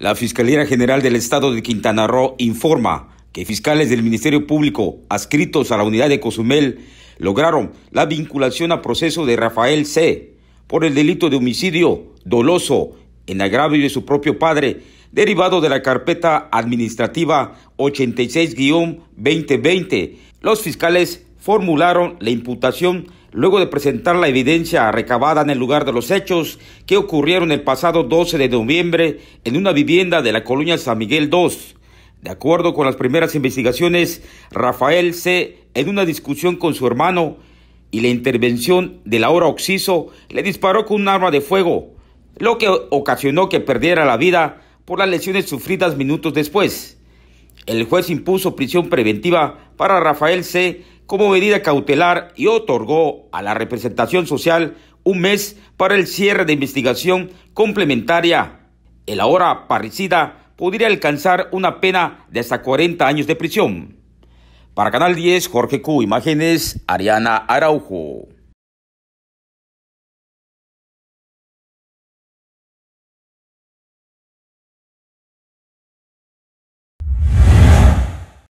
La Fiscalía General del Estado de Quintana Roo informa que fiscales del Ministerio Público adscritos a la unidad de Cozumel lograron la vinculación a proceso de Rafael C. por el delito de homicidio doloso en agravio de su propio padre, derivado de la carpeta administrativa 86-2020. Los fiscales formularon la imputación luego de presentar la evidencia recabada en el lugar de los hechos que ocurrieron el pasado 12 de noviembre en una vivienda de la colonia San Miguel II. De acuerdo con las primeras investigaciones, Rafael C., en una discusión con su hermano y la intervención la hora oxiso le disparó con un arma de fuego, lo que ocasionó que perdiera la vida por las lesiones sufridas minutos después. El juez impuso prisión preventiva para Rafael C como medida cautelar y otorgó a la representación social un mes para el cierre de investigación complementaria. El ahora parricida podría alcanzar una pena de hasta 40 años de prisión. Para Canal 10, Jorge Q, Imágenes, Ariana Araujo.